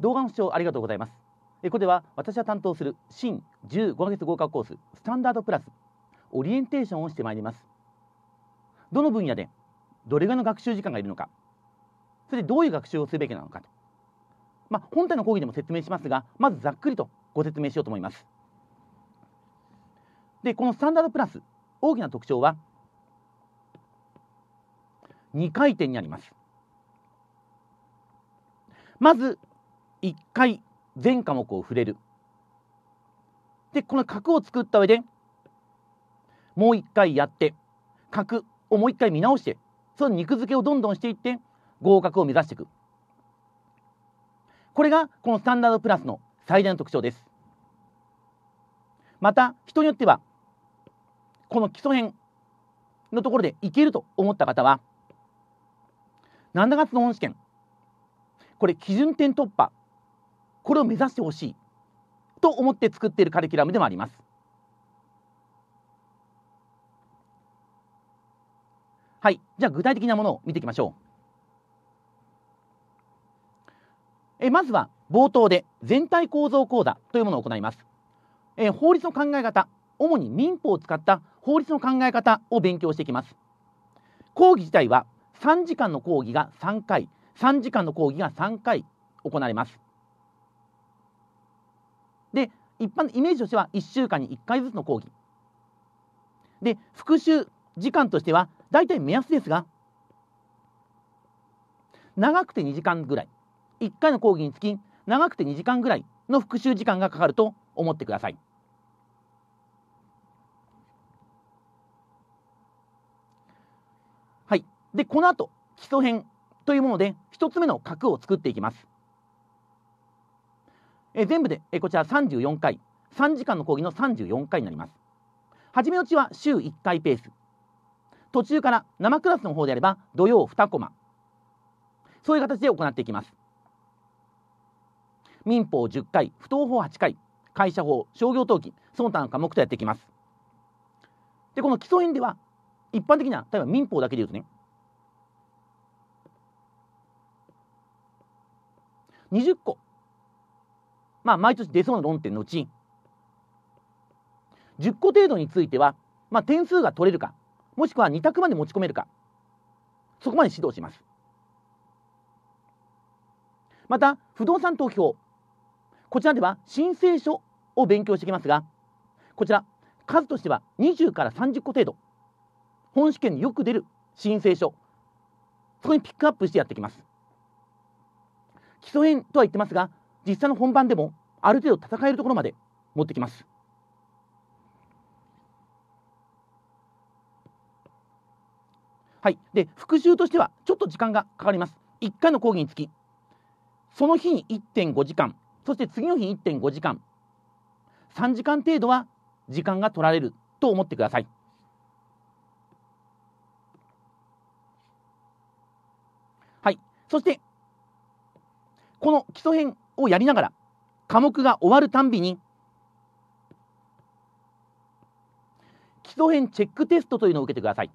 動画の視聴ありがとうございます。ここでは私が担当する新15ヶ月合格コーススタンダードプラスオリエンテーションをしてまいります。どの分野でどれぐらいの学習時間がいるのか、それでどういう学習をすべきなのかと。まあ、本体の講義でも説明しますが、まずざっくりとご説明しようと思います。で、このスタンダードプラス、大きな特徴は、2回転になります。まず、1回全科目を触れるでこの角を作った上でもう1回やって角をもう1回見直してその肉付けをどんどんしていって合格を目指していくこれがこのスタンダードプラスの最大の特徴ですまた人によってはこの基礎編のところでいけると思った方は7月の本試験これ基準点突破これを目指してほしいと思って作っているカリキュラムでもあります。はい、じゃあ具体的なものを見ていきましょう。えまずは冒頭で全体構造講座というものを行います。え法律の考え方、主に民法を使った法律の考え方を勉強していきます。講義自体は3時間の講義が3回、3時間の講義が3回行われます。で一般のイメージとしては1週間に1回ずつの講義で復習時間としては大体目安ですが長くて2時間ぐらい1回の講義につき長くて2時間ぐらいの復習時間がかかると思ってください。はい、でこの後基礎編というもので1つ目の角を作っていきます。え全部でえこちら34回3時間の講義の34回になります初めのうちは週1回ペース途中から生クラスの方であれば土曜2コマそういう形で行っていきます民法10回不当法8回会社法商業登記その他の科目とやっていきますでこの基礎編では一般的には例えば民法だけで言うとね20個まあ、毎年出そうな論点のうち、10個程度については、まあ、点数が取れるか、もしくは2択まで持ち込めるか、そこまで指導します。また、不動産投票。こちらでは申請書を勉強してきますが、こちら、数としては20から30個程度、本試験によく出る申請書、そこにピックアップしてやってきます。基礎編とは言ってますが、実際の本番でもある程度戦えるところまで持ってきます。はい、で復習としてはちょっと時間がかかります。1回の講義につきその日に1.5時間そして次の日に1.5時間3時間程度は時間が取られると思ってください。はい、そしてこの基礎編をやりながら科目が終わるたんびに基礎編チェックテストというのを受けてください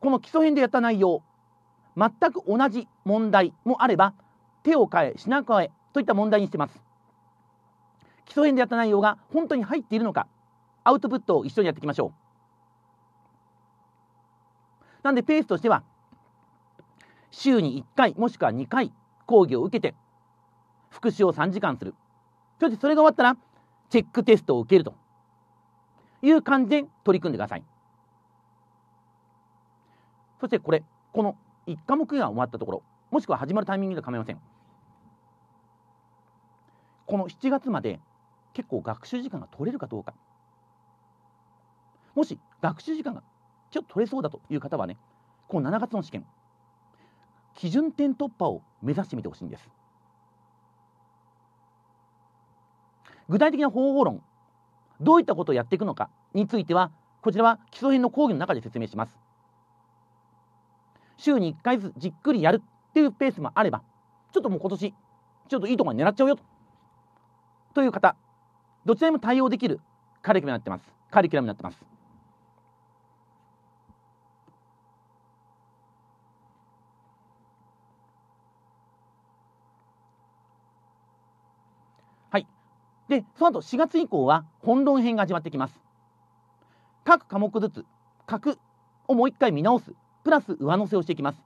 この基礎編でやった内容全く同じ問題もあれば手を変え品変えといった問題にしてます基礎編でやった内容が本当に入っているのかアウトプットを一緒にやっていきましょうなんでペースとしては週に1回もしくは2回講義を受けて復習を3時間するそしてそれが終わったらチェックテストを受けるという感じで取り組んでくださいそしてこれこの1科目が終わったところもしくは始まるタイミングで構いませんこの7月まで結構学習時間が取れるかどうかもし学習時間がちょっと取れそうだという方はねこの7月の試験基準点突破を目指してみてほしいんです具体的な方法論どういったことをやっていくのかについてはこちらは基礎編の講義の中で説明します週に1回ずつじっくりやるっていうペースもあればちょっともう今年ちょっといいところに狙っちゃうよという方どちらにも対応できるカリキュラムになってますカリキュラムになってますで、その後4月以降は本論編が始まってきます。各科目ずつ、く。をもう一回見直す、プラス上乗せをしていきます。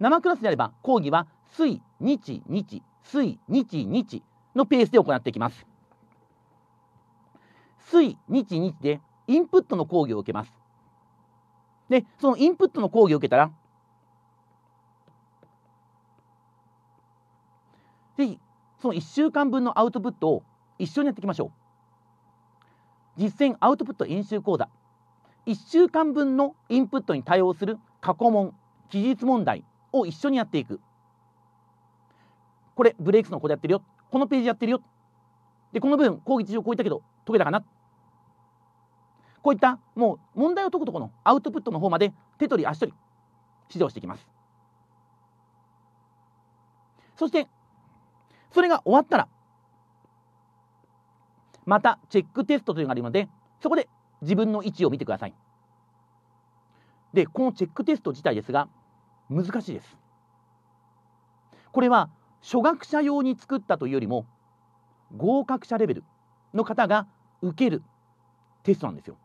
生クラスであれば講義は水、日、日、水、日、日のペースで行っていきます。水、日、日でインプットの講義を受けます。で、そのインプットの講義を受けたら、その1週間分のアウトプットを一緒にやっていきましょう実践アウトプット演習講座1週間分のインプットに対応する過去問記述問題を一緒にやっていくこれブレイクスのこでやってるよこのページやってるよでこの部分講義中こういったけど解けたかなこういったもう問題を解くとこのアウトプットの方まで手取り足取り指導していきますそしてそれが終わったら、またチェックテストというのがあるので、そこで自分の位置を見てください。で、このチェックテスト自体ですが、難しいです。これは初学者用に作ったというよりも、合格者レベルの方が受けるテストなんですよ。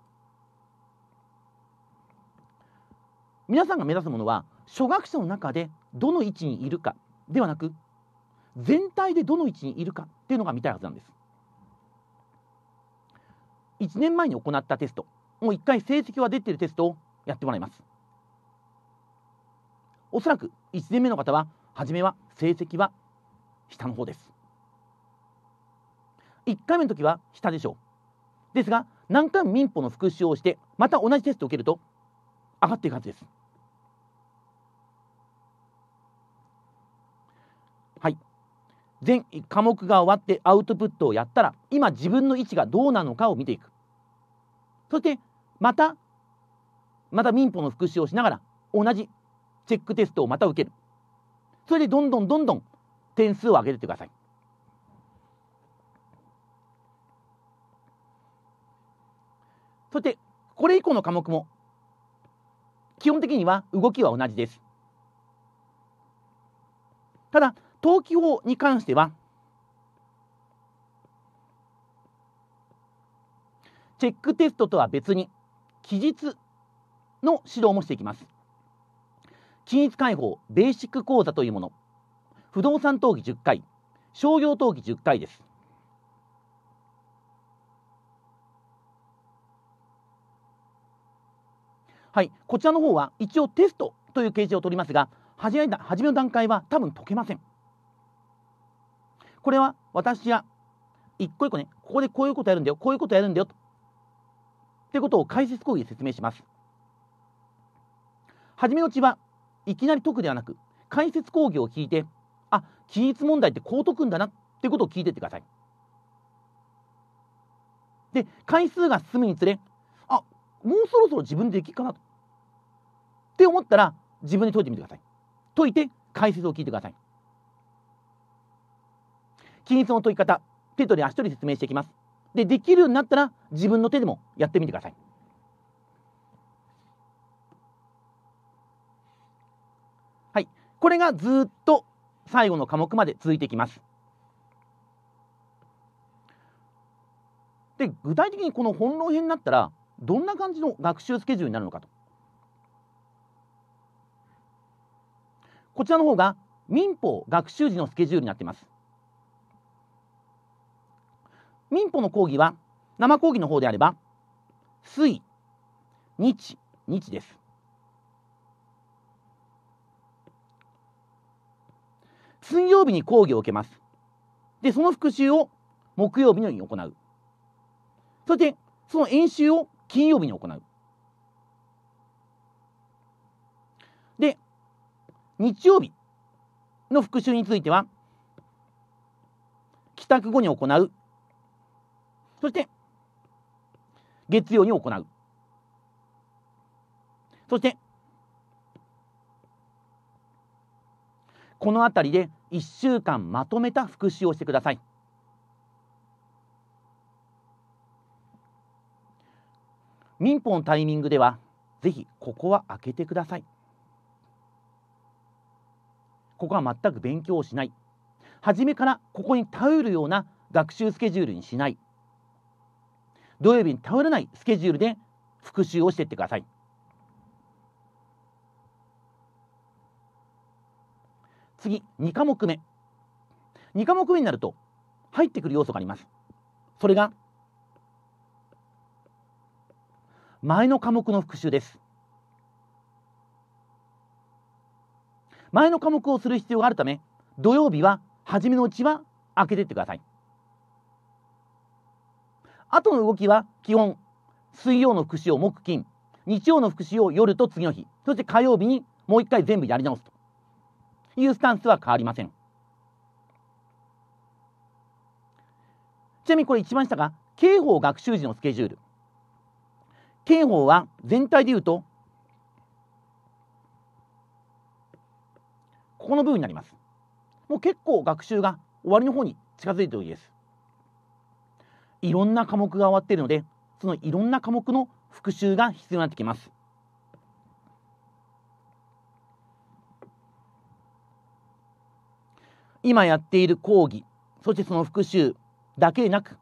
皆さんが目指すものは初学者の中でどの位置にいるかではなく全体でどの位置にいるかっていうのが見たいはずなんです1年前に行ったテストもう1回成績は出てるテストをやってもらいますおそらく1年目の方は初めは成績は下の方です1回目の時は下でしょうですが何回も民法の復習をしてまた同じテストを受けると上がっていくはずですはい全科目が終わってアウトプットをやったら今自分の位置がどうなのかを見ていくそしてまたまた民法の復習をしながら同じチェックテストをまた受けるそれでどんどんどんどん点数を上げてってくださいそしてこれ以降の科目も基本的には動きは同じですただ登記法に関しては、チェックテストとは別に、期日の指導もしていきます。均一解放ベーシック講座というもの、不動産登記10回、商業登記10回です。はい、こちらの方は一応テストという形式を取りますが、始め始めの段階は多分解けません。これは私や一個一個ねここでこういうことやるんだよこういうことやるんだよとってことを解説講義で説明します初めのうちはいきなり解くではなく解説講義を聞いてあ均一問題ってこう解くんだなってことを聞いてってくださいで回数が進むにつれあもうそろそろ自分でできるかなとって思ったら自分で解いてみてください解いて解説を聞いてください均一の解き方、手取り足取り説明していきます。で、できるようになったら自分の手でもやってみてください。はい。これがずっと最後の科目まで続いていきます。で、具体的にこの本論編になったら、どんな感じの学習スケジュールになるのかと。こちらの方が民法学習時のスケジュールになっています。民法の講義は生講義の方であれば水日日です水曜日に講義を受けますでその復習を木曜日のように行うそしてその演習を金曜日に行うで日曜日の復習については帰宅後に行うそして月曜に行うそしてこの辺りで1週間まとめた復習をしてください民法のタイミングではぜひここは開けてくださいここは全く勉強をしない初めからここに頼るような学習スケジュールにしない土曜日に倒れないスケジュールで復習をしていってください。次、2科目目。2科目目になると入ってくる要素があります。それが、前の科目の復習です。前の科目をする必要があるため、土曜日は初めのうちは開けていってください。後の動きは基本、水曜の復習を木金、日曜の復習を夜と次の日、そして火曜日にもう一回全部やり直すというスタンスは変わりません。ちなみにこれ一番下が刑法学習時のスケジュール。刑法は全体でいうと、ここの部分になります。もう結構学習が終わりの方に近づいているです。いろんな科目が終わっているのでそのいろんな科目の復習が必要になってきます。今やっている講義そしてその復習だけでなく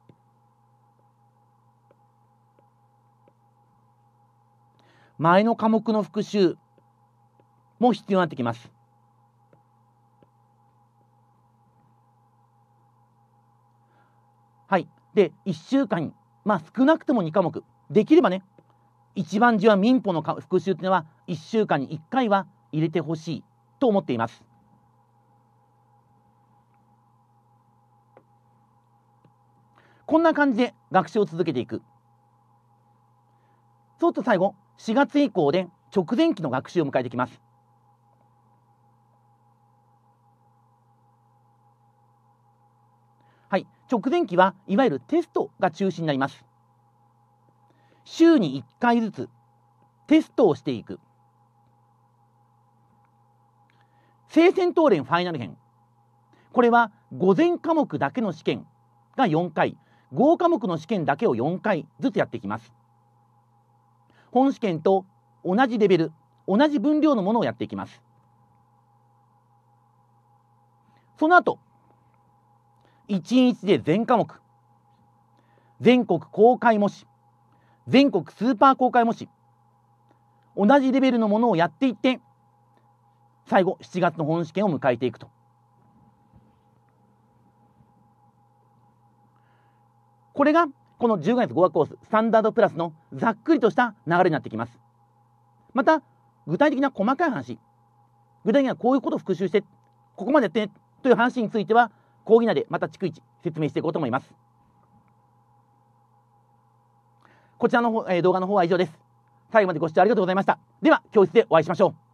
前の科目の復習も必要になってきます。はい。で1週間に、まあ、少なくとも2科目できればね一番重要民法の復習というのは1週間に1回は入れてほしいと思っています。こんな感じで学習を続けていく。そうすると最後4月以降で直前期の学習を迎えてきます。はい、直前期はいわゆるテストが中心になります。週に1回ずつテストをしていく。聖戦闘連ファイナル編。これは午前科目だけの試験が4回、合科目の試験だけを4回ずつやっていきます。本試験と同じレベル、同じ分量のものをやっていきます。その後、1日で全科目全国公開模試全国スーパー公開模試同じレベルのものをやっていって最後7月の本試験を迎えていくとこれがこの1 5月語学コーススタンダードプラスのざっくりとした流れになってきますまた具体的な細かい話具体的にはこういうことを復習してここまでやってねという話については講義内でまた逐一説明していこうと思います。こちらの、え動画の方は以上です。最後までご視聴ありがとうございました。では、教室でお会いしましょう。